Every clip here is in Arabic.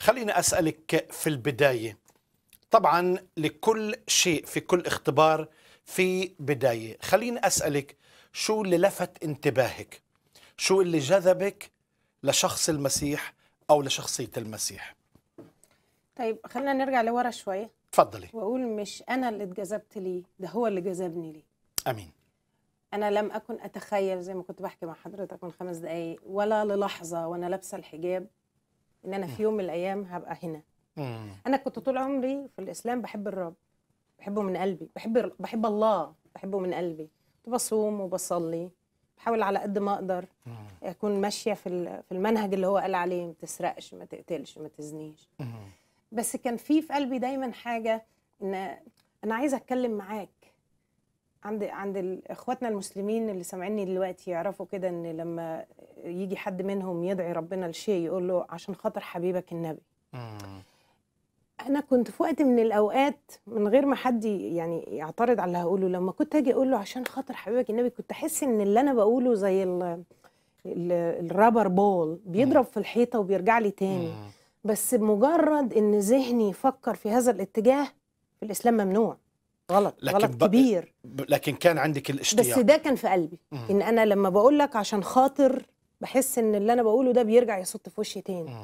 خليني أسألك في البداية طبعا لكل شيء في كل اختبار في بداية خليني أسألك شو اللي لفت انتباهك شو اللي جذبك لشخص المسيح أو لشخصية المسيح طيب خلينا نرجع لورا شوية تفضلي وأقول مش أنا اللي اتجذبت ليه ده هو اللي جذبني ليه أمين أنا لم أكن أتخيل زي ما كنت بحكي مع حضرتك من خمس دقايق ولا للحظة وأنا لابسة الحجاب ان انا في يوم من الايام هبقى هنا انا كنت طول عمري في الاسلام بحب الرب بحبه من قلبي بحب بحب الله بحبه من قلبي كنت بصوم وبصلي بحاول على قد ما اقدر اكون ماشيه في في المنهج اللي هو قال عليه ما تسرقش ما تقتلش ما تزنيش بس كان في في قلبي دايما حاجه ان انا عايزه اتكلم معاك عند عند اخواتنا المسلمين اللي سامعيني دلوقتي يعرفوا كده ان لما يجي حد منهم يدعي ربنا لشيء يقول له عشان خاطر حبيبك النبي انا كنت في وقت من الاوقات من غير ما حد يعني يعترض على اللي هقوله لما كنت اجي اقول له عشان خاطر حبيبك النبي كنت احس ان اللي انا بقوله زي ال الرابر بول بيضرب في الحيطه وبيرجع لي تاني بس بمجرد ان ذهني فكر في هذا الاتجاه في الاسلام ممنوع غلط لكن غلط كبير لكن كان عندك الاشتياق بس ده كان في قلبي مم. ان انا لما بقول لك عشان خاطر بحس ان اللي انا بقوله ده بيرجع يصط في وشي تاني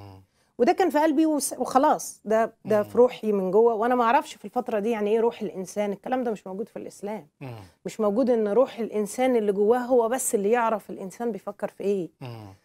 وده كان في قلبي وخلاص ده ده في روحي من جوه وانا ما اعرفش في الفتره دي يعني ايه روح الانسان الكلام ده مش موجود في الاسلام مش موجود ان روح الانسان اللي جواه هو بس اللي يعرف الانسان بيفكر في ايه